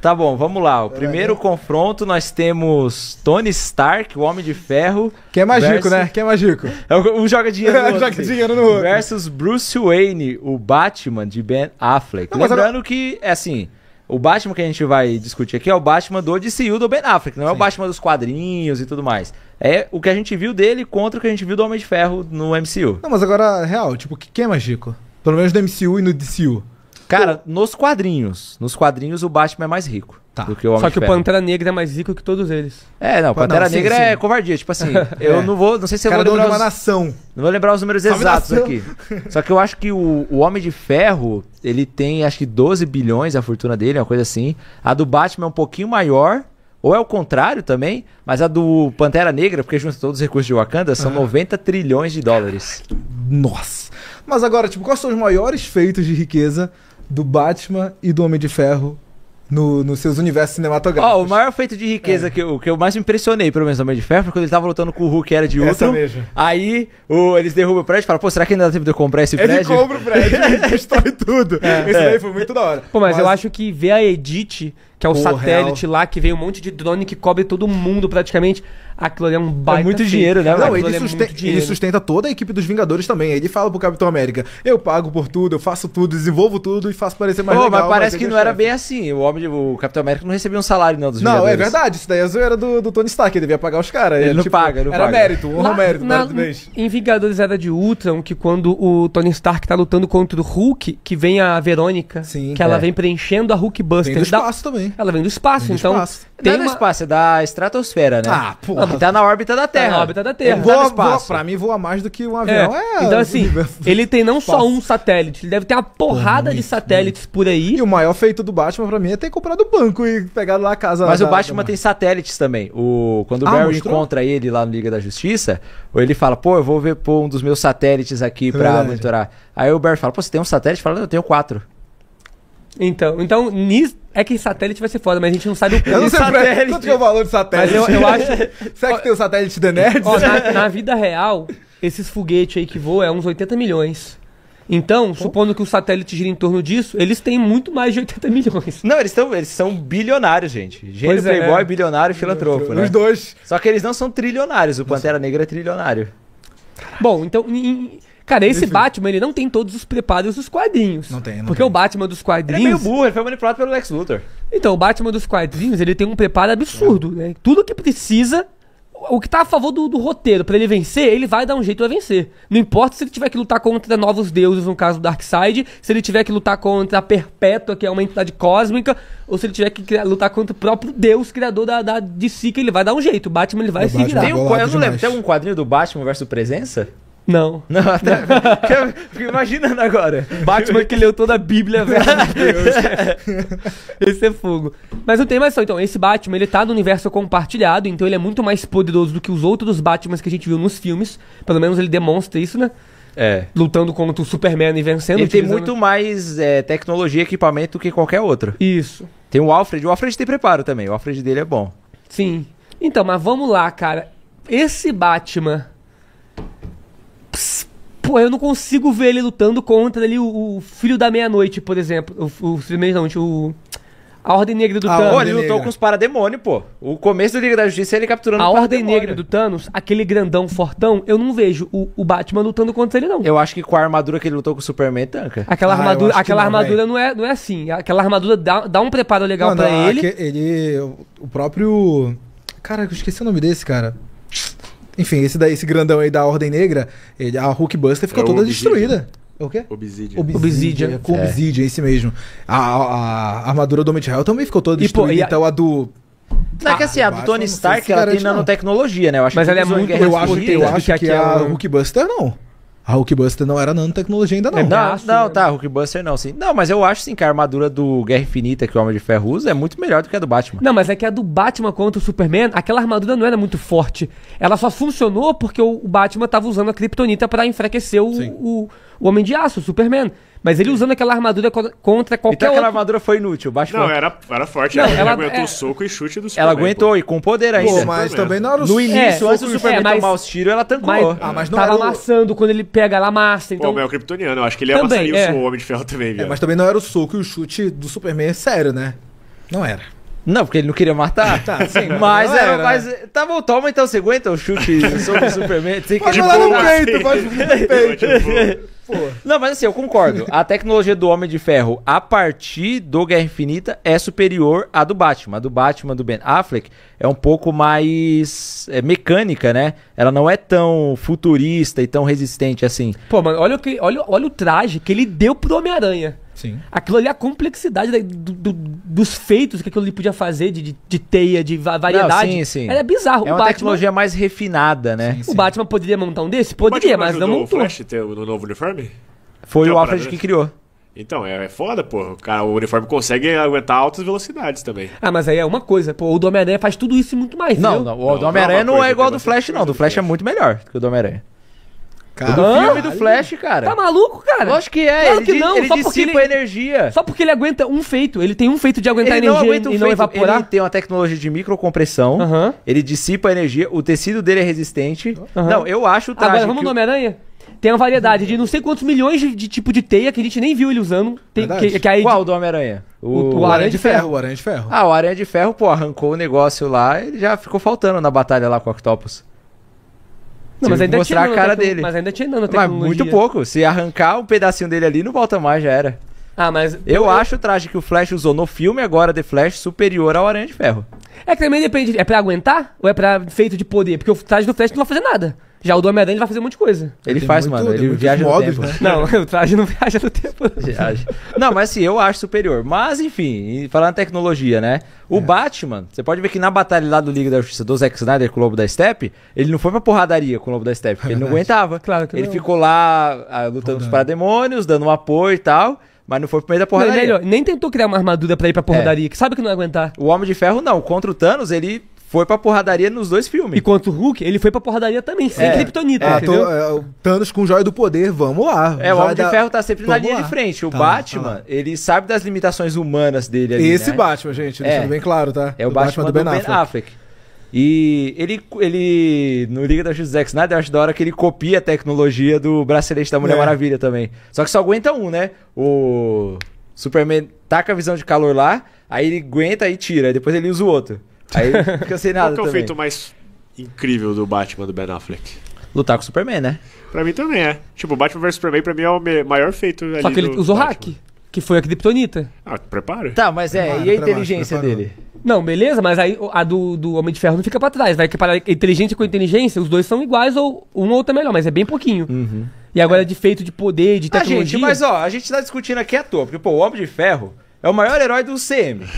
Tá bom, vamos lá. O primeiro confronto nós temos Tony Stark, o Homem de Ferro. que é magico, versus... né? que é magico? É um joga dinheiro no outro. joga dinheiro no outro. Versus Bruce Wayne, o Batman de Ben Affleck. Não, Lembrando agora... que, é assim, o Batman que a gente vai discutir aqui é o Batman do DCU do Ben Affleck, não Sim. é o Batman dos quadrinhos e tudo mais. É o que a gente viu dele contra o que a gente viu do Homem de Ferro no MCU. Não, mas agora, real, tipo, quem é magico? Pelo menos no MCU e no DCU. Cara, nos quadrinhos. Nos quadrinhos o Batman é mais rico. Tá. Do que o Homem Só que o Pantera Negra é mais rico que todos eles. É, não, Pantera não, Negra é sim. é covardia. Tipo assim, eu é. não vou. Não sei se eu Cara, vou lembrar. Os, uma nação. Não vou lembrar os números Sabe exatos aqui. Só que eu acho que o, o Homem de Ferro, ele tem acho que 12 bilhões a fortuna dele, uma coisa assim. A do Batman é um pouquinho maior. Ou é o contrário também, mas a do Pantera Negra, porque junto todos os recursos de Wakanda, são uhum. Ah. 90 trilhões de dólares. Nossa! Mas agora, tipo, quais são os maiores feitos de riqueza do Batman e do Homem de Ferro no, nos seus universos cinematográficos. Ó, oh, o maior feito de riqueza é. que, eu, que eu mais me impressionei, pelo menos no Homem de Ferro, foi quando ele tava lutando com o Hulk, que era de Ultron. Aí o, eles derrubam o prédio e falam, pô, será que ainda dá tempo de eu comprar esse ele prédio? Ele compra o prédio e destrói tudo. É. Esse é. daí foi muito da hora. Pô, mas, mas, eu acho que ver a Edith que é o satélite real. lá, que vem um monte de drone que cobre todo mundo praticamente. Aquilo ali é um é baita. Né, é muito dinheiro, né? Não, ele, susten é dinheiro. ele, sustenta toda a equipe dos Vingadores também. Ele fala pro Capitão América: eu pago por tudo, eu faço tudo, desenvolvo tudo e faço parecer mais oh, legal. Mas parece que não era bem assim. O homem, o Capitão América não recebia um salário, não, dos não, é Vingadores. Não, é verdade. Isso daí é era do, do Tony Stark, ele devia pagar os caras. Ele, ele não tipo, paga, não Era paga. mérito, honra mérito, na, mérito Em Vingadores era de Ultron, que quando o Tony Stark tá lutando contra o Hulk, que vem a Verônica, Sim, que é. ela vem preenchendo a Hulk Buster. Vem do espaço dá... também. Ela vem do espaço, Vem do então. espaço. Tem Tem uma... espaço, é da estratosfera, né? Ah, pô. tá na órbita da Terra. Tá na órbita da Terra. Voa, voa- espaço. pra mim, voa mais do que um é. avião. É. então, assim, ele tem não só um satélite, ele deve ter uma porrada de satélites por aí. E o maior feito do Batman pra mim é ter comprado o banco e pegado lá a casa. Mas o Batman da- tem satélites também. O, quando o Ah, Barry mostrou? encontra ele lá no Liga da Justiça, ou ele fala, pô, eu vou ver pô, um dos meus satélites aqui pra Verdade. monitorar. Aí o Barry fala, pô, você tem um satélite? Fala, eu tenho quatro. Então, então é que satélite vai ser foda, mas a gente não sabe o Eu não sei é. quanto que é o valor do satélite. Mas eu, eu acho. Será que tem o satélite The Nerds? Ó, na, na, vida real, esses foguetes aí que voam é uns 80 milhões. Então, supondo que o satélite gira em torno disso, eles têm muito mais de 80 milhões. Não, eles, tão, eles são bilionários, gente. Gênio, é, né? playboy, é. bilionário e filantropo, né? Os dois. Só que eles não são trilionários. O Pantera Negra é trilionário. Bom, então... Em, Cara, esse Batman, ele não tem todos os preparos dos quadrinhos. Não tem, não Porque tem. o Batman dos quadrinhos. Ele é meio burro, ele foi manipulado pelo Lex Luthor. Então, o Batman dos quadrinhos, ele tem um preparo absurdo, né? Tudo que precisa o que tá a favor do, do roteiro, para ele vencer, ele vai dar um jeito a vencer. Não importa se ele tiver que lutar contra novos deuses, no caso do Darkseid, se ele tiver que lutar contra a Perpétua, que é uma entidade cósmica, ou se ele tiver que criar, lutar contra o próprio Deus, criador da, da que ele vai dar um jeito. O Batman ele vai o se Batman virar. Tem um, eu não lembro, tem um quadrinho do Batman versus Presença? Não. Não, até. Fico imaginando agora. Batman que leu toda a Bíblia, velho. esse é fogo. Mas não tem mais só. Então, esse Batman, ele tá no universo compartilhado, então ele é muito mais poderoso do que os outros Batmans que a gente viu nos filmes. Pelo menos ele demonstra isso, né? É. Lutando contra o Superman e vencendo. Ele utilizando... tem muito mais é, tecnologia e equipamento que qualquer outro. Isso. Tem o Alfred. O Alfred tem preparo também. O Alfred dele é bom. Sim. Então, mas vamos lá, cara. Esse Batman Pô, eu não consigo ver ele lutando contra ali o, o Filho da Meia-Noite, por exemplo. O, Filho da Meia-Noite, o... A Ordem Negra do a Thanos. ele lutou com os parademônios, pô. O começo da Liga da Justiça é ele capturando A Ordem Negra do Thanos, aquele grandão fortão, eu não vejo o, o, Batman lutando contra ele, não. Eu acho que com a armadura que ele lutou com o Superman tanca. Aquela ah, armadura, aquela não, armadura não é, não é assim. Aquela armadura dá, dá um preparo legal para ele. Ele. O próprio. Cara, eu esqueci o nome desse, cara. Enfim, esse daí, esse grandão aí da Ordem Negra, ele, a Hulkbuster ficou é toda Obsidian. destruída. O quê? Obsidian. Obsidian. É. Com é. Obsidian, esse mesmo. A, a, a armadura do Homem também ficou toda destruída. E, pô, e a... Então a do... Não, ah, é que assim, a ah, do Tony Stark, ela tem não. nanotecnologia, né? Eu acho mas que ela é muito eu acho, eu acho que, que a Hulkbuster não. A Hulkbuster não era nanotecnologia ainda não. É, não, não, né? tá, Hulkbuster não, sim. Não, mas eu acho sim que a armadura do Guerra Infinita que o Homem de Ferro usa é muito melhor do que a do Batman. Não, mas é que a do Batman contra o Superman, aquela armadura não era muito forte. Ela só funcionou porque o Batman tava usando a Kryptonita para enfraquecer o, o, o Homem de Aço, o Superman. Mas ele usando aquela armadura contra qualquer. Então aquela outro... armadura foi inútil, baixo Não, era, era forte. Não, ela, ela aguentou é... soco e chute do Superman. Ela aguentou, pô. e com poder ainda. Pô, mas é também não era o No início, é, antes do Superman é, mas... tomar os tiros, ela tancou. Mas, ah, mas não tava era amassando, quando ele pega, ela amassa. Então... Pô, mas é o Kryptoniano, eu acho que ele também, amassaria é. o Homem de Ferro também, viu? É, mas também não era o soco e o chute do Superman sério, né? Não era. Não, porque ele não queria matar. tá, sim, mas, é, era, era, né? mas né? tá bom, toma então, você aguenta o chute sobre o Superman. Tem que... Pode lá no peito, pode no peito pô. Não, mas assim, eu concordo. A tecnologia do Homem de Ferro a partir do Guerra Infinita é superior à do Batman. A do Batman do Ben Affleck é um pouco mais é, mecânica, né? Ela não é tão futurista e tão resistente assim. Pô, mano, olha o, que, olha, olha o traje que ele deu pro Homem-Aranha. Sim. Aquilo ali, é a complexidade da, do, do, dos feitos que aquilo ali podia fazer, de, de, de teia, de variedade. Não, sim, sim. Era bizarro. É o uma Batman, tecnologia mais refinada, né? Sim, sim. O Batman poderia montar um desse? Poderia, mas não montou. O Flash ter o um novo uniforme? Foi o Alfred que criou. Então, é, é, foda, pô. O, cara, o uniforme consegue aguentar altas velocidades também. Ah, mas aí é uma coisa, pô. O Homem-Aranha faz tudo isso e muito mais. Não, não o é Homem-Aranha não, é igual do Flash, não. Do Flash é muito melhor que o do Homem-Aranha. Cara, do filme do Flash, cara. Tá maluco, cara? Lógico que é. Claro ele, que não, ele só porque ele, energia. Só porque ele aguenta um feito. Ele tem um feito de aguentar ele energia não aguenta um e feito. não evaporar. Ele tem uma tecnologia de microcompressão. Uh -huh. Ele dissipa a energia. O tecido dele é resistente. Uh -huh. Não, eu acho o traje Agora, vamos no Homem-Aranha? Tem uma variedade de não sei quantos milhões de, de, tipo de teia que a gente nem viu ele usando. Tem, que, que aí, Qual do Homem-Aranha? O, o, o, Aranha de, de ferro, ferro, O Aranha de Ferro. Ah, o Aranha de Ferro, pô, arrancou o negócio lá e já ficou faltando na batalha lá com o Octopus. Não, mas ainda mostrar tinha a cara dele. Mas ainda tinha nanotecnologia. Mas muito pouco. Se arrancar um pedacinho dele ali, não volta mais, já era. Ah, mas. Eu, eu acho o traje que o Flash usou no filme agora de Flash superior ao Aranha de Ferro. É que também depende. É pra aguentar ou é pra feito de poder? Porque o traje do Flash não vai fazer nada. Já o do Homem-Aranha vai fazer um monte de coisa. Ele tem faz, muito, mano. Ele viaja modos, no tempo. Né? Não, o traje não viaja no tempo. Viaja. Não, mas assim, eu acho superior. Mas, enfim, falando em tecnologia, né? O é. Batman, você pode ver que na batalha lá do Liga da Justiça do Zack Snyder com o Lobo da Steppe, ele não foi pra porradaria com o Lobo da Steppe, porque é ele não aguentava. Claro que Ele não. ficou lá ah, lutando com os parademônios, dando um apoio e tal. Mas não foi pro meio da porradaria. Não, nem tentou criar uma armadura pra ir pra é. porradaria, é. que sabe que não ia aguentar. O Homem de Ferro, não. Contra o Thanos, ele foi pra porradaria nos dois filmes. E quanto o Hulk, ele foi pra porradaria também, sem é, Kryptonita, é, entendeu? é, o Thanos com o Joia do Poder, vamos lá. É, o Homem da... de Ferro tá sempre vamos na linha lá. de frente. O tá, Batman, tá ele sabe das limitações humanas dele ali, Esse né? Batman, gente, deixando é, bem claro, tá? É o Batman, Batman do, do Ben Affleck. Ben Affleck. E ele, ele no Liga da Justiça Zack Snyder, acho da hora que ele copia a tecnologia do bracelete da Mulher é. Maravilha também. Só que só aguenta um, né? O Superman taca a visão de calor lá, aí ele aguenta e tira, depois ele usa o outro. Aí fica sem nada. Qual que é o feito mais incrível do Batman do Ben Affleck? Lutar com o Superman, né? Pra mim também é. Tipo, Batman vs Superman pra mim é o maior feito ali Só que ele usou hack, que foi a Kryptonita. Ah, prepara. Tá, mas é, prepara, e a inteligência prepara. dele? Não, beleza, mas aí a do, do Homem de Ferro não fica pra trás. Vai que para inteligência com inteligência, os dois são iguais ou um ou outro é melhor, mas é bem pouquinho. Uhum. E agora é. de feito de poder, de tecnologia... Ah, gente, mas ó, a gente tá discutindo aqui à toa, porque pô, o Homem de Ferro... É o maior herói do CM.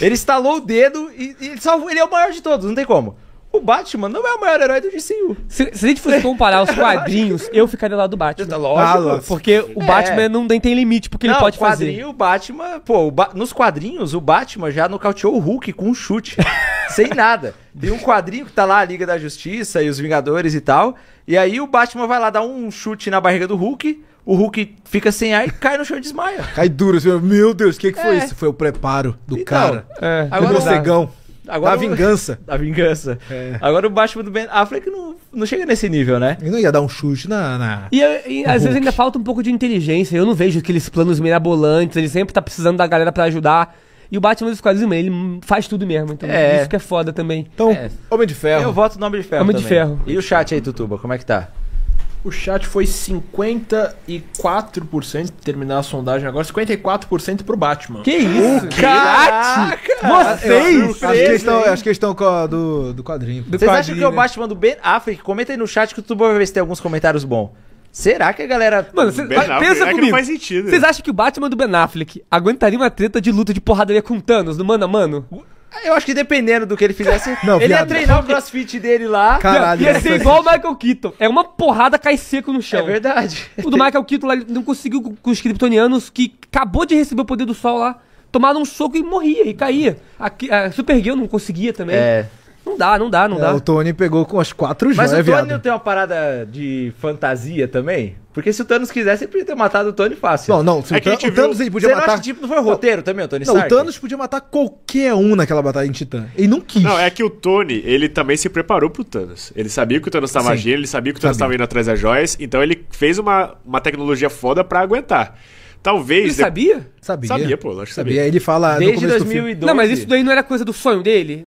Ele estalou o dedo e, e salvou. Ele é o maior de todos, não tem como. O Batman não é o maior herói do DCU. Se, se a gente fosse comparar os quadrinhos, eu ficaria lá do Batman. Tá, lógico. porque o é. Batman não tem, tem limite porque não, ele pode fazer. No quadrinho, O Batman, pô, o ba nos quadrinhos, o Batman já nocauteou o Hulk com um chute. sem nada. Tem um quadrinho que tá lá, a Liga da Justiça e os Vingadores e tal. E aí o Batman vai lá dar um chute na barriga do Hulk. O Hulk fica sem ar e cai no chão e desmaia. Cai duro, assim, meu Deus, o que, que foi é. isso? Foi o preparo do então, cara. É. Agora, o cegão. Agora, a vingança. A vingança. É. Agora o Batman do Ben Affleck não, não chega nesse nível, né? Ele não ia dar um chute na. na e, e às Hulk. vezes ainda falta um pouco de inteligência. Eu não vejo aqueles planos mirabolantes. Ele sempre tá precisando da galera para ajudar. E o Batman dos quadrinhos, mano, ele faz tudo mesmo. Então, é. isso que é foda também. Então, é. Homem de Ferro. Eu voto no Homem de Ferro. Homem também. de Ferro. E o chat aí, Tutuba, como é que tá? O chat foi 54%, terminar a sondagem agora, 54% pro Batman. Que isso? O Caraca! Vocês! Acho que eles estão, acho que estão do, do quadrinho. Do Vocês quadrinho, acham que é o né? Batman do Ben Affleck? Comenta aí no chat que o YouTube vai ver se tem alguns comentários bons. Será que a galera. Mano, cê, Affleck, pensa é comigo. Não faz sentido. Vocês acham que o Batman do Ben Affleck aguentaria uma treta de luta de porradaria com Thanos no mano a mano? Eu acho que dependendo do que ele fizesse, não, ele viado. ia treinar o crossfit dele lá. Caralho, ia ser igual o Michael Keaton. É uma porrada cai seco no chão. É verdade. O do Michael Keaton lá, ele não conseguiu com os kryptonianos que acabou de receber o poder do sol lá. Tomaram um soco e morria, e caía. A, a Supergirl não conseguia também. É. Não dá, não dá, não é, dá. O Tony pegou com as quatro joias, Mas o Tony não tem uma parada de fantasia também? Porque se o Thanos quisesse, ele podia ter matado o Tony fácil. Não, não. Se é o, Thanos, viu... o Thanos ele podia Você matar. Não acha que, tipo, não foi o roteiro não, também, o Tony não, Stark? Não, o Thanos podia matar qualquer um naquela batalha em Titã. Ele não quis. Não, é que o Tony, ele também se preparou pro Thanos. Ele sabia que o Thanos tava agindo, ele sabia que o Thanos sabia. tava indo atrás das joias, então ele fez uma, uma tecnologia foda para aguentar. Talvez. Ele sabia? Sabia. Sabia, pô, acho que sabia. sabia. Ele fala. Desde 2002. Não, mas isso daí não era coisa do sonho dele?